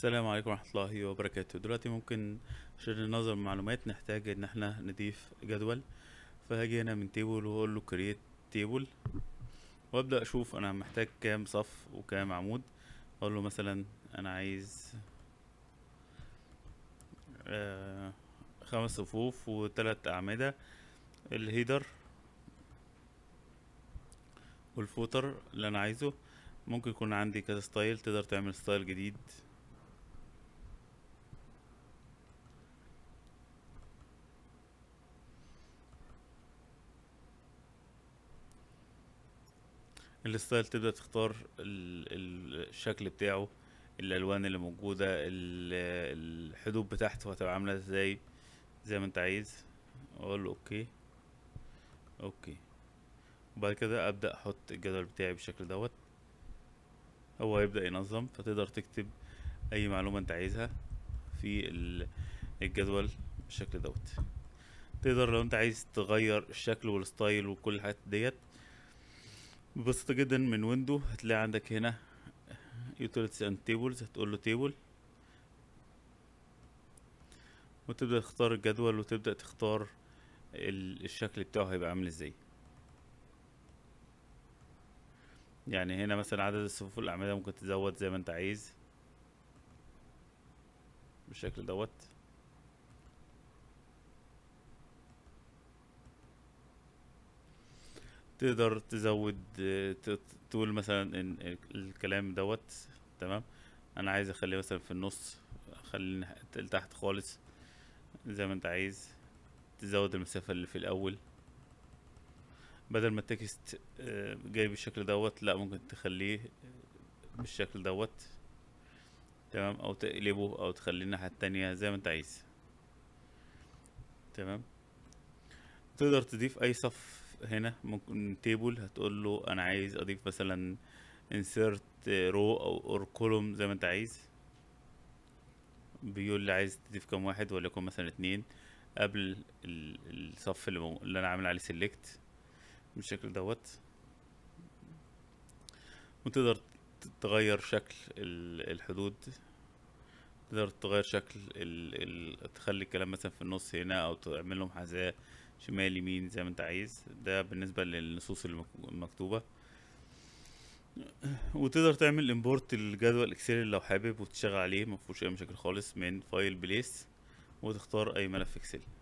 السلام عليكم ورحمة الله وبركاته دلوقتي ممكن عشان ننظم المعلومات نحتاج ان احنا نضيف جدول فهاجي هنا من تيبل واقول له كرييت تيبل وابدا اشوف انا محتاج كام صف وكام عمود اقول له مثلا انا عايز آه، خمس صفوف وتلات اعمدة الهيدر والفوتر اللي انا عايزه ممكن يكون عندي كذا ستايل تقدر تعمل ستايل جديد الستايل تبدا تختار الشكل بتاعه الالوان اللي موجوده الحدود بتاعته هتبقى عامله ازاي زي ما انت عايز اقول اوكي اوكي وبعد كده ابدا احط الجدول بتاعي بالشكل دوت هو هيبدا ينظم فتقدر تكتب اي معلومه انت عايزها في الجدول بالشكل دوت تقدر لو انت عايز تغير الشكل والستايل وكل الحاجات ديت ببساطة جدا من ويندو هتلاقي عندك هنا utilities and tables هتقول له table وتبدأ تختار الجدول وتبدأ تختار الشكل بتاعه هيبقى عامل ازاي يعني هنا مثلا عدد الصفوف الأعمدة ممكن تزود زي ما انت عايز بالشكل دوت تقدر تزود تقول مثلا ان الكلام دوت تمام انا عايز اخليه مثلا في النص اخليه لتحت خالص زي ما انت عايز تزود المسافة اللي في الاول بدل ما التكست آه، جاي بالشكل دوت لا ممكن تخليه بالشكل دوت تمام او تقلبه او تخليه الناحية التانية زي ما انت عايز تمام تقدر تضيف اي صف هنا ممكن تيبل هتقول له انا عايز اضيف مثلا insert رو او اور column زي ما انت عايز بيقول لي عايز تضيف كام واحد ولا يكون مثلا اتنين قبل الصف اللي, اللي انا عامل عليه select بالشكل دوت وتقدر تغير شكل الحدود تقدر تغير شكل ال... ال... تخلي الكلام مثلا في النص هنا او تعمل لهم حذاء شمال يمين زي ما انت عايز ده بالنسبة للنصوص المكتوبة وتقدر تعمل امبورت الجدول الاكسل لو حابب وتشغل عليه مفهوش اي مشاكل خالص من فايل بليس وتختار اي ملف اكسل